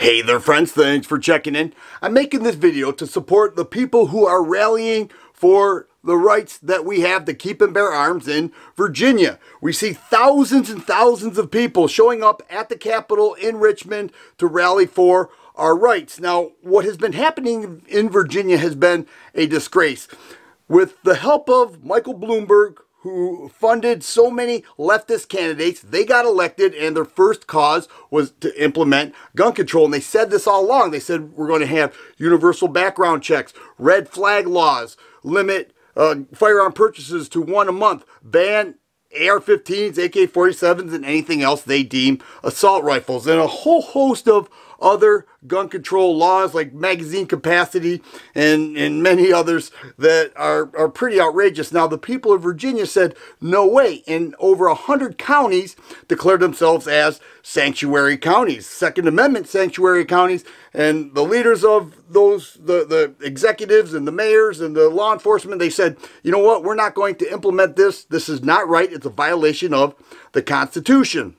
Hey there friends, thanks for checking in. I'm making this video to support the people who are rallying for the rights that we have to keep and bear arms in Virginia. We see thousands and thousands of people showing up at the Capitol in Richmond to rally for our rights. Now, what has been happening in Virginia has been a disgrace. With the help of Michael Bloomberg, who funded so many leftist candidates. They got elected, and their first cause was to implement gun control. And they said this all along. They said, we're going to have universal background checks, red flag laws, limit uh, firearm purchases to one a month, ban AR-15s, AK-47s, and anything else they deem assault rifles, and a whole host of other gun control laws like magazine capacity and, and many others that are, are pretty outrageous. Now, the people of Virginia said, no way. And over 100 counties declared themselves as sanctuary counties, Second Amendment sanctuary counties. And the leaders of those, the, the executives and the mayors and the law enforcement, they said, you know what, we're not going to implement this. This is not right. It's a violation of the Constitution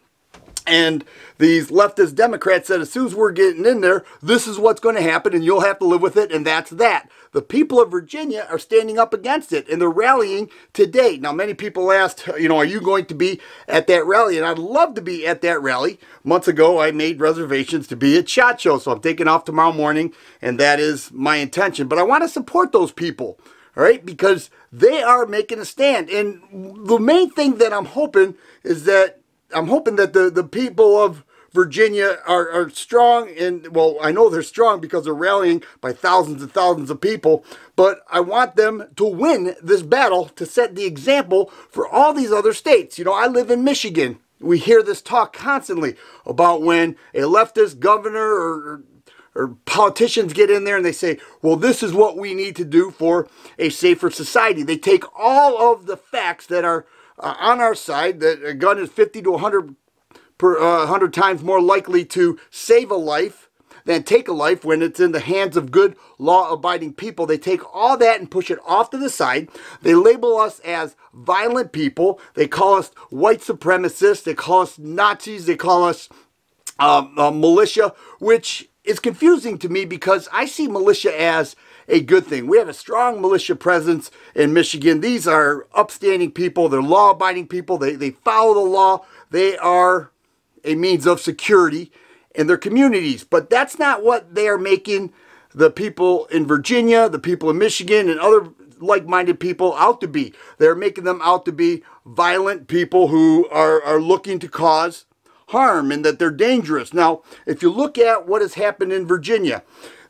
and these leftist Democrats said, as soon as we're getting in there, this is what's going to happen, and you'll have to live with it, and that's that. The people of Virginia are standing up against it, and they're rallying today. Now, many people asked, you know, are you going to be at that rally? And I'd love to be at that rally. Months ago, I made reservations to be at SHOT Show, so I'm taking off tomorrow morning, and that is my intention. But I want to support those people, all right, because they are making a stand. And the main thing that I'm hoping is that I'm hoping that the, the people of Virginia are, are strong and well I know they're strong because they're rallying by thousands and thousands of people but I want them to win this battle to set the example for all these other states you know I live in Michigan we hear this talk constantly about when a leftist governor or, or politicians get in there and they say, well, this is what we need to do for a safer society. They take all of the facts that are uh, on our side that a gun is 50 to 100 per uh, 100 times more likely to save a life than take a life when it's in the hands of good law abiding people. They take all that and push it off to the side. They label us as violent people. They call us white supremacists. They call us Nazis. They call us um, uh, militia, which it's confusing to me because I see militia as a good thing. We have a strong militia presence in Michigan. These are upstanding people. They're law-abiding people. They, they follow the law. They are a means of security in their communities. But that's not what they are making the people in Virginia, the people in Michigan, and other like-minded people out to be. They're making them out to be violent people who are, are looking to cause harm and that they're dangerous. Now, if you look at what has happened in Virginia,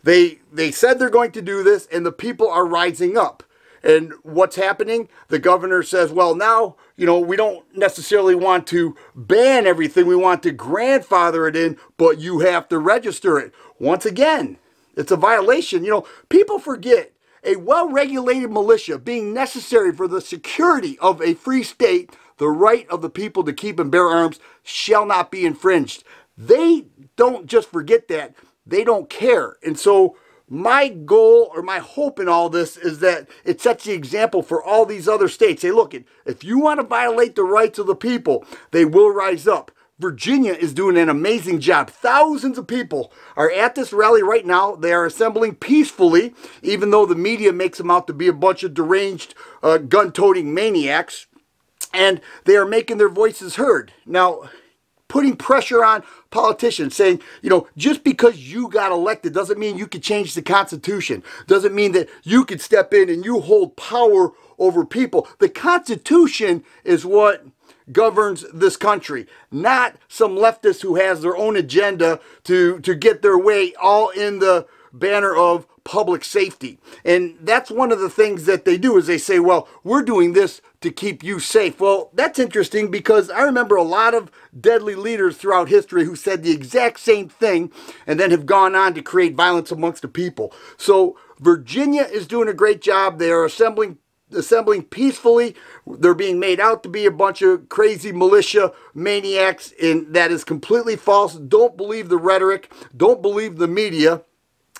they they said they're going to do this and the people are rising up. And what's happening? The governor says, well, now, you know, we don't necessarily want to ban everything. We want to grandfather it in, but you have to register it. Once again, it's a violation. You know, people forget a well regulated militia being necessary for the security of a free state the right of the people to keep and bear arms shall not be infringed. They don't just forget that, they don't care. And so, my goal or my hope in all this is that it sets the example for all these other states. Hey, look, if you want to violate the rights of the people, they will rise up. Virginia is doing an amazing job. Thousands of people are at this rally right now. They are assembling peacefully, even though the media makes them out to be a bunch of deranged, uh, gun toting maniacs and they are making their voices heard. Now, putting pressure on politicians saying, you know, just because you got elected doesn't mean you can change the Constitution, doesn't mean that you can step in and you hold power over people. The Constitution is what governs this country, not some leftist who has their own agenda to, to get their way all in the banner of public safety. And that's one of the things that they do is they say, well, we're doing this to keep you safe. Well, that's interesting because I remember a lot of deadly leaders throughout history who said the exact same thing and then have gone on to create violence amongst the people. So Virginia is doing a great job. They are assembling assembling peacefully. They're being made out to be a bunch of crazy militia maniacs, and that is completely false. Don't believe the rhetoric. Don't believe the media.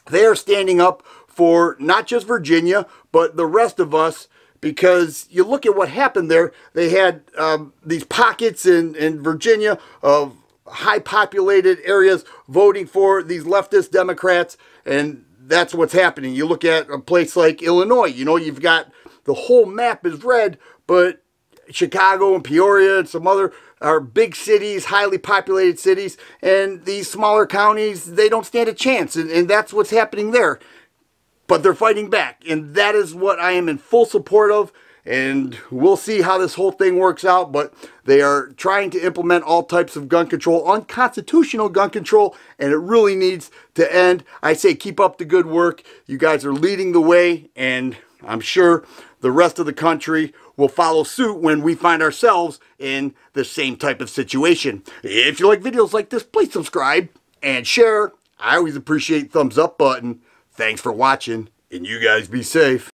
They are standing up for not just Virginia, but the rest of us because you look at what happened there. They had um, these pockets in, in Virginia of high populated areas voting for these leftist Democrats, and that's what's happening. You look at a place like Illinois, you know, you've got the whole map is red, but Chicago and Peoria and some other are big cities, highly populated cities, and these smaller counties, they don't stand a chance, and, and that's what's happening there. But they're fighting back, and that is what I am in full support of, and we'll see how this whole thing works out, but they are trying to implement all types of gun control, unconstitutional gun control, and it really needs to end. I say keep up the good work. You guys are leading the way, and I'm sure the rest of the country will follow suit when we find ourselves in the same type of situation. If you like videos like this, please subscribe and share. I always appreciate thumbs up button. Thanks for watching, and you guys be safe.